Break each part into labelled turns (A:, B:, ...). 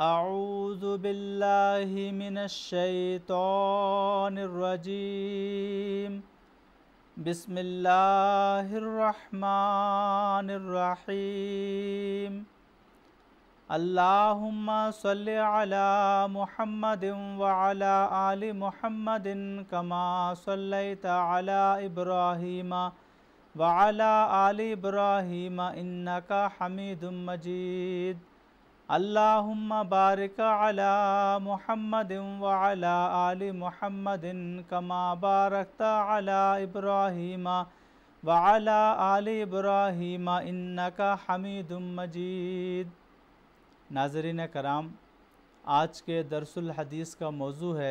A: أعوذ بالله من الشيطان الرجيم بسم الله الرحمن الرحيم اللهم صل على محمد وعلى آل محمد كما صليت على إبراهيم وعلى آل إبراهيم إنك حميد مجيد अल्लाहुम्मा बारिक अला मोहम्मद वाला आल मोहम्मद कमा बारकत अला इब्राहीम वाला आल इब्राहीम इन्नका हमीद मजीद नाजरीन कराम आज के दरसल हदीस का मौजू है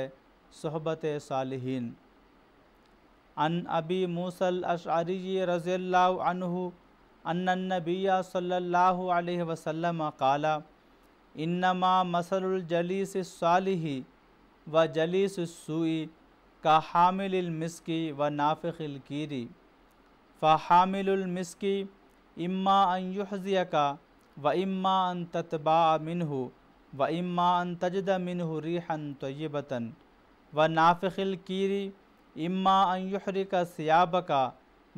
A: सहबत सालहीन अन अबी मूसल अशारी रज़ी अल्लाह अनहु अन्नबिया सल्लल्लाहु अलैहि वसल्लम काला इन्नमा मसलुल जलीस सालिही व जलीस सूई का हामिलमिसकी व नाफ़िलकीरी फ़ामिलमिसकी इम्मा अनयुहजिया का व इम्मा अन ततबा मिनहु व इम्मा अन तजद मिनहू रिहन तयबतन व कीरी इम्मा अनयुहर का सियाब का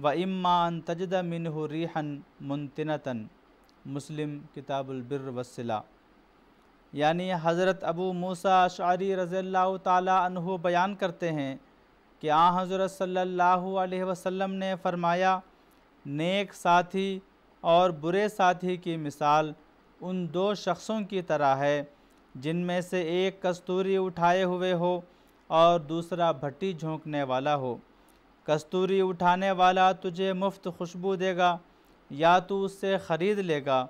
A: व इम्मा अन तजद मिनहु रिहन मुनतनता मुस्लिम किताबुलबिर वसला यानी हज़रत अबू मूसा शारी रज़ी तु बयान करते हैं कि आ हज़रत सल्ला वसम ने फ़रमाया नेक साथी और बुरे साथी की मिसाल उन दो शख्सों की तरह है जिनमें से एक कस्तूरी उठाए हुए हो और दूसरा भट्टी झोंकने वाला हो कस्तूरी उठाने वाला तुझे मुफ्त खुशबू देगा या तू उससे ख़रीद लेगा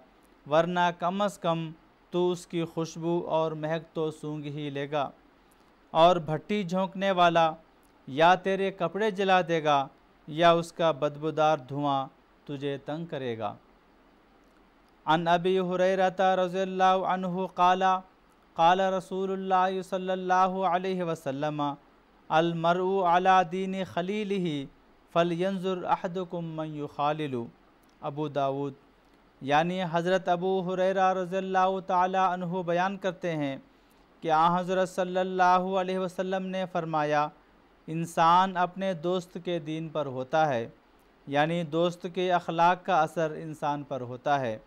A: वरना कम अज़ कम तो उसकी खुशबू और महक तो सूंघ ही लेगा और भट्टी झोंकने वाला या तेरे कपड़े जला देगा या उसका बदबूदार धुआं तुझे तंग करेगा अन अबी हुरैरता रज़ील्लाहु काला काला रसूलुल्लाह सल्लल्लाहु अलैहि वसल्लम अलमरु अला दीन खलील ही फ़लयंजुर अहदकुम मन खालिलु अबू दाऊद यानी हज़रत अबू हुररा रज़ल्ला तहु बयान करते हैं कि आ हज़रत सल्लल्लाहु अलैहि वसल्लम ने फ़रमाया इंसान अपने दोस्त के दीन पर होता है यानी दोस्त के अखलाक का असर इंसान पर होता है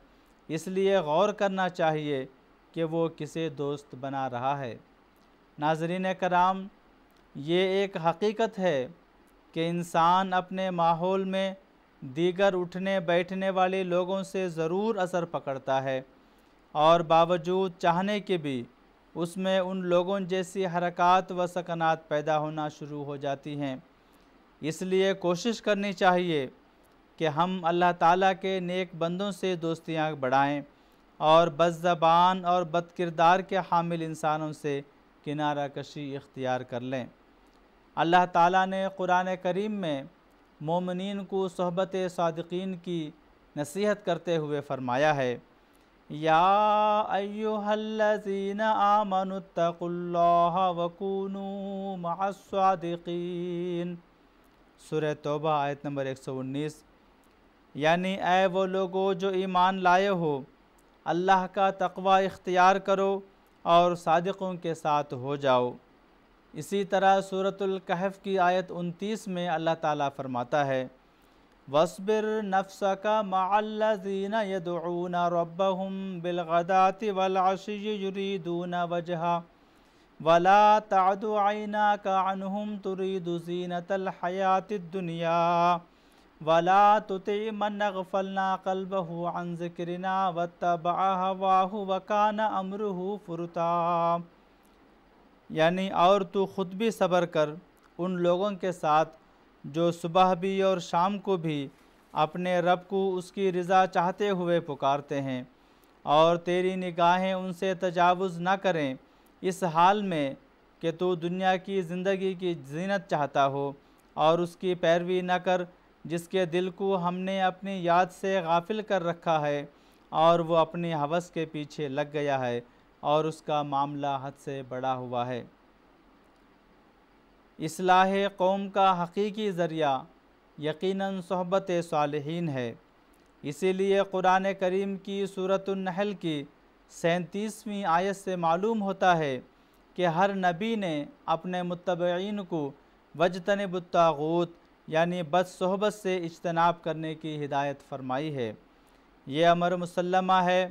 A: इसलिए गौर करना चाहिए कि वो किसे दोस्त बना रहा है नाजरीन कराम ये एक हकीकत है कि इंसान अपने माहौल में दीगर उठने बैठने वाले लोगों से ज़रूर असर पकड़ता है और बावजूद चाहने के भी उसमें उन लोगों जैसी हरकत व सकनात पैदा होना शुरू हो जाती हैं इसलिए कोशिश करनी चाहिए कि हम अल्लाह ताला के नेक बंदों से दोस्तियां बढ़ाएं और बदज़बान और बदकिरदार के हामिल इंसानों से किनारा कशी इख्तियार कर लें अल्लाह ताला ने क़ुरान करीम में मोमिन को सहबत सदकिन की नसीहत करते हुए फ़रमाया है या अयोहल्लिन आमनतकुल्ला वकूनू सुर तोबा आयत नंबर 119 यानी ए वो लोगो जो ईमान लाए हो अल्लाह का तकवा इख्तियार करो और सादकों के साथ हो जाओ इसी तरह सूरतुल की आयत उनतीस में अल्लाह ताला फरमाता है वसबिर नफ्स का माल्लाजीन यदून रबहम बिलगदाति वलाशीदून वजहा वला तादुआना का अनहम तुरीदुजीन तलहयात दुनिया वला तुति मन गफलना कलबहु अन जिक्रिना व तबाह वाहु वकान अमरहु फुरता यानी और तू ख़ुद भी सब्र कर उन लोगों के साथ जो सुबह भी और शाम को भी अपने रब को उसकी रज़ा चाहते हुए पुकारते हैं और तेरी निगाहें उनसे तजावज़ ना करें इस हाल में कि तू दुनिया की ज़िंदगी की जीनत चाहता हो और उसकी पैरवी न कर जिसके दिल को हमने अपनी याद से गाफिल कर रखा है और वो अपनी हवस के पीछे लग गया है और उसका मामला हद से बड़ा हुआ है इसलाह कौम का हकीकी ज़रिया यकीनन सहबत सालहीन है इसीलिए क़ुरान करीम की सूरतनहल की सैंतीसवीं आयत से मालूम होता है कि हर नबी ने अपने मुतबीन को वजतन बतागूत यानी बद सहबत से इजतनाब करने की हिदायत फरमाई है ये अमर मुसलमा है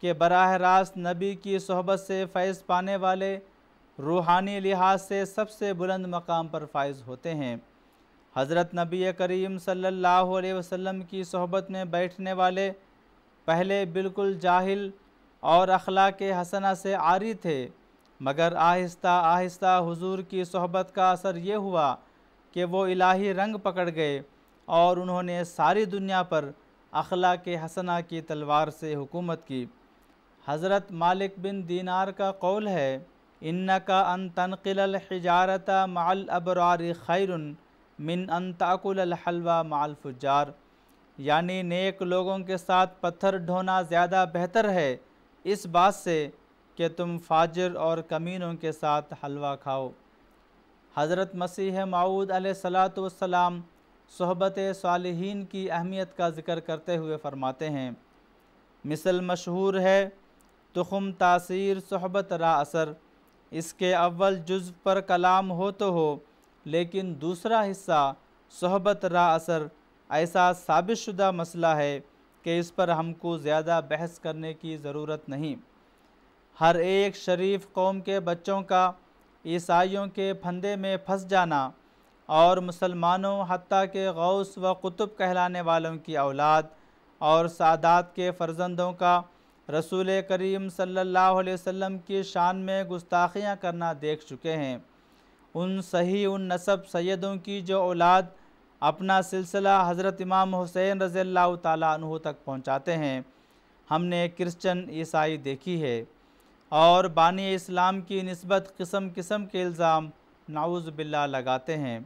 A: कि बरह रास्त नबी की सहबत से फैज़ पाने वाले रूहानी लिहाज से सबसे बुलंद मकाम पर फायज होते हैं हज़रत नबी करीम सल्लल्लाहु अलैहि वसल्लम की सहबत में बैठने वाले पहले बिल्कुल जाहिल और अखला के हसना से आरी थे मगर आहिस्ता आहिस्ता हुजूर की सहबत का असर ये हुआ कि वो इलाही रंग पकड़ गए और उन्होंने सारी दुनिया पर अखला के हसना की तलवार से हुकूमत की हज़रत मालिक बिन दीनार का कौल है इन्न का अन तनकिल माल अबरार खैर मिन अन ताकुल हलवा माल फुजार यानी नेक लोगों के साथ पत्थर ढोना ज़्यादा बेहतर है इस बात से कि तुम फाजर और कमीनों के साथ हलवा खाओ हज़रत मसीह माऊद सलाम सहबत सालहन की अहमियत का ज़िक्र करते हुए फ़रमाते हैं मिसल मशहूर है तुखम तासीर सहबत रा असर इसके अव्वल जुज़ पर कलाम हो तो हो लेकिन दूसरा हिस्सा सहबत रा असर ऐसा साबित शुदा मसला है कि इस पर हमको ज़्यादा बहस करने की ज़रूरत नहीं हर एक शरीफ कौम के बच्चों का ईसाइयों के फंदे में फंस जाना और मुसलमानों हती के गौस व कुतुब कहलाने वालों की औलाद और सादात के फर्जंदों का रसूल करीम सल्लल्लाहु अलैहि वसल्लम की शान में गुस्ताखियां करना देख चुके हैं उन सही उन नसब सैदों की जो औलाद अपना सिलसिला हज़रत इमाम हुसैन रज़ी तु तक पहुँचाते हैं हमने क्रिश्चन ईसाई देखी है और बानी इस्लाम की नस्बत किस्म किस्म के इल्ज़ाम नाउज़ बिल्ला लगाते हैं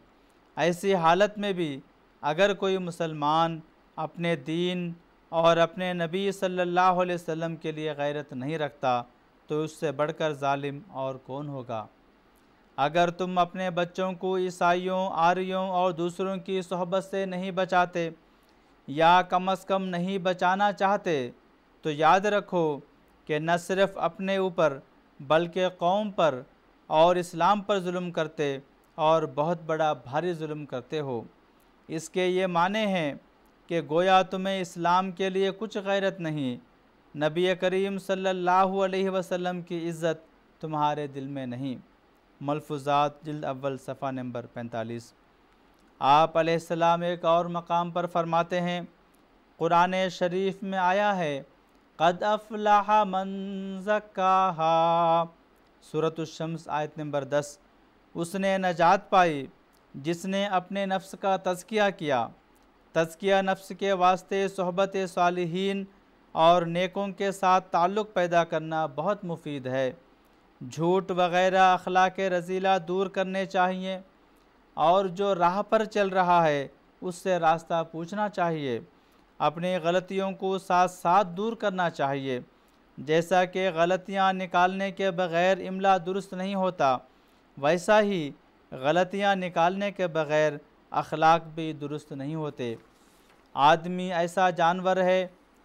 A: ऐसी हालत में भी अगर कोई मुसलमान अपने दीन और अपने नबी सल्लल्लाहु अलैहि वसल्लम के लिए गैरत नहीं रखता तो उससे बढ़कर जालिम और कौन होगा अगर तुम अपने बच्चों को ईसाइयों आर्यों और दूसरों की सोहबत से नहीं बचाते या कम अज़ कम नहीं बचाना चाहते तो याद रखो कि न सिर्फ अपने ऊपर बल्कि कौम पर और इस्लाम पर जुल्म करते और बहुत बड़ा भारी जुल्म करते हो इसके ये माने हैं कि गोया तुम्हें इस्लाम के लिए कुछ गैरत नहीं नबी करीम सल्लल्लाहु अलैहि वसल्लम की इज़्ज़त तुम्हारे दिल में नहीं मलफूजात जल्द अव्वल सफ़ा नंबर पैंतालीस आप अलैहिस्सलाम एक और मकाम पर फरमाते हैं कुरान शरीफ में आया है कद अफलाह मंजकाहा सूरत शम्स आयत नंबर दस उसने नजात पाई जिसने अपने नफ्स का तज़किया किया तजकिया नफ्स के वास्ते सहबत सालहीन और नेकों के साथ ताल्लुक़ पैदा करना बहुत मुफीद है झूठ वगैरह अखलाक रजीला दूर करने चाहिए और जो राह पर चल रहा है उससे रास्ता पूछना चाहिए अपनी गलतियों को साथ साथ दूर करना चाहिए जैसा कि गलतियां निकालने के बग़ैर इमला दुरुस्त नहीं होता वैसा ही गलतियां निकालने के बग़ैर अखलाक भी दुरुस्त नहीं होते आदमी ऐसा जानवर है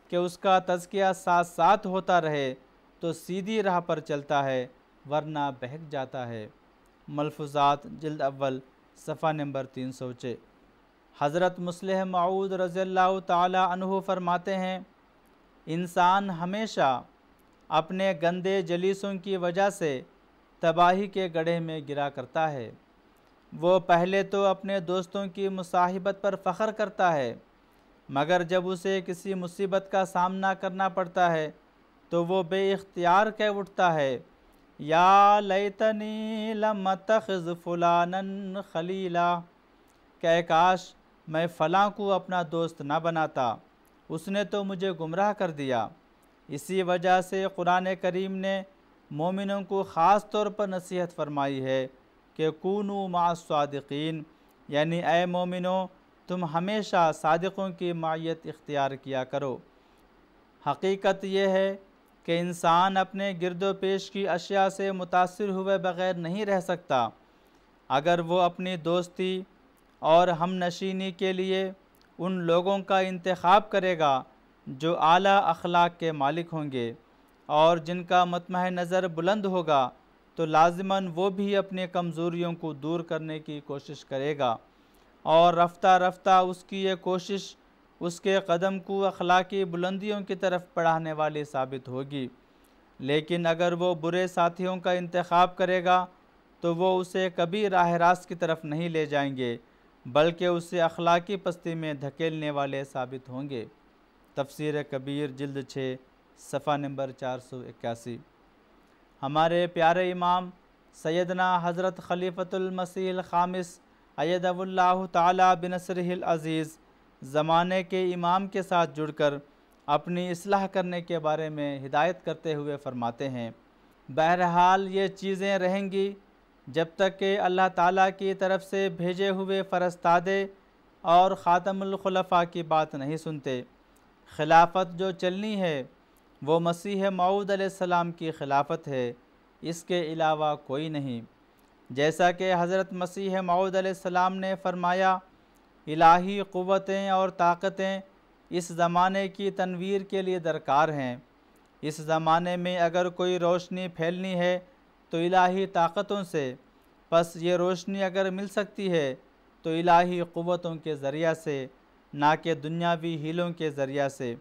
A: कि उसका तजकिया साथ साथ होता रहे तो सीधी राह पर चलता है वरना बहक जाता है मलफूजात जल्द अव्वल सफ़ा नंबर तीन सौ छः हज़रत मुसलह माऊद रज़ी तहु फरमाते हैं इंसान हमेशा अपने गंदे जलीसों की वजह से तबाही के गढ़े में गिरा करता है वो पहले तो अपने दोस्तों की मुसाहिबत पर फ़ख्र करता है मगर जब उसे किसी मुसीबत का सामना करना पड़ता है तो वो बेख्तियार कह उठता है या लम तखज़ फ़लानन खलीला कह काश मैं फ़लाँ को अपना दोस्त ना बनाता उसने तो मुझे गुमराह कर दिया इसी वजह से कुरान करीम ने मोमिनों को ख़ास तौर पर नसीहत फरमाई है कि कूनू मासादकिन यानी ए मोमिनों तुम हमेशा सादकों की मायत इख्तियार किया करो हकीकत यह है कि इंसान अपने गिरदो पेश की अशिया से मुतासर हुए बग़ैर नहीं रह सकता अगर वो अपनी दोस्ती और हम नशीनी के लिए उन लोगों का इंतखब करेगा जो आला अखलाक के मालिक होंगे और जिनका मतमह नज़र बुलंद होगा तो लाजमन वो भी अपनी कमज़ोरियों को दूर करने की कोशिश करेगा और रफ्ता रफ्ता उसकी ये कोशिश उसके कदम को अखलाकी बुलंदियों की तरफ बढ़ाने वाली साबित होगी लेकिन अगर वो बुरे साथियों का इंतखब करेगा तो वो उसे कभी राह रास्त की तरफ नहीं ले जाएंगे बल्कि उसे अखलाकी पस्ती में धकेलने वाले साबित होंगे तफसीर कबीर जल्द छः सफ़ा नंबर चार सौ इक्यासी हमारे प्यारे इमाम सैदना हज़रत खलीफतुलमसी ख़ामिस अयदल्ला ताली बिनसर अज़ीज़ ज़माने के इमाम के साथ जुड़कर अपनी असलाह करने के बारे में हिदायत करते हुए फ़रमाते हैं बहरहाल ये चीज़ें रहेंगी जब तक कि अल्लाह ताला की तरफ से भेजे हुए फ़रस्तादे और खातमखलफा की बात नहीं सुनते खिलाफत जो चलनी है वो मसीह मऊद की खिलाफत है इसके अलावा कोई नहीं जैसा कि हज़रत मसीह माऊदसम ने फरमाया इलाही क़वतें और ताकतें इस ज़माने की तनवीर के लिए दरकार हैं इस ज़माने में अगर कोई रोशनी फैलनी है तो इलाही ताकतों से बस ये रोशनी अगर मिल सकती है तो इलाही क़वतों के ज़रिया से ना कि दुनियावी हीलों के ज़रिया से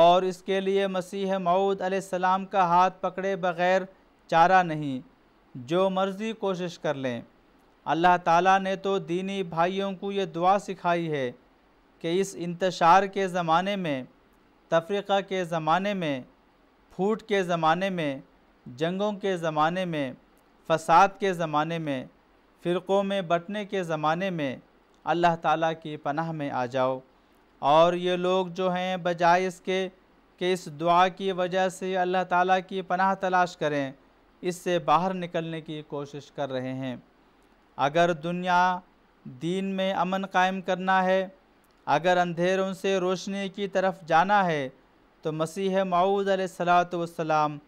A: और इसके लिए मसीह मऊद सलाम का हाथ पकड़े बग़ैर चारा नहीं जो मर्ज़ी कोशिश कर लें अल्लाह ताला ने तो दीनी भाइयों को ये दुआ सिखाई है कि इस इंतशार के ज़माने में तफरीक़ा के ज़माने में फूट के ज़माने में जंगों के ज़माने में फसाद के ज़माने में फ़िरक़ों में बटने के ज़माने में अल्लाह ताला की पनाह में आ जाओ और ये लोग जो हैं बजाय इसके कि इस दुआ की वजह से अल्लाह ताला की पनाह तलाश करें इससे बाहर निकलने की कोशिश कर रहे हैं अगर दुनिया दीन में अमन कायम करना है अगर अंधेरों से रोशनी की तरफ जाना है तो मसीह माऊद सलाम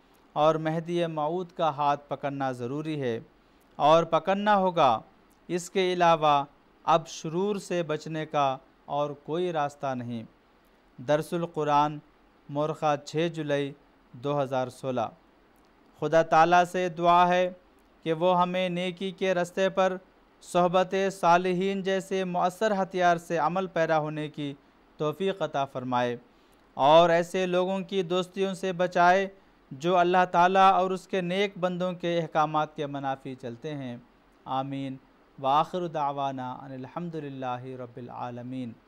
A: और महदी माऊद का हाथ पकड़ना ज़रूरी है और पकड़ना होगा इसके अलावा अब शुरूर से बचने का और कोई रास्ता नहीं दरसल कुरान मोरखा 6 जुलाई 2016 खुदा ताला से दुआ है कि वो हमें नेकी के रस्ते पर सहबत सालहीन जैसे मौसर हथियार से अमल पैदा होने की तोफ़ी अता फ़रमाए और ऐसे लोगों की दोस्तियों से बचाए जो अल्लाह ताला और उसके नेक बंदों के अहकाम के मनाफी चलते हैं आमीन आखिर दावाना अनिलहमदिल्ला रबालमीन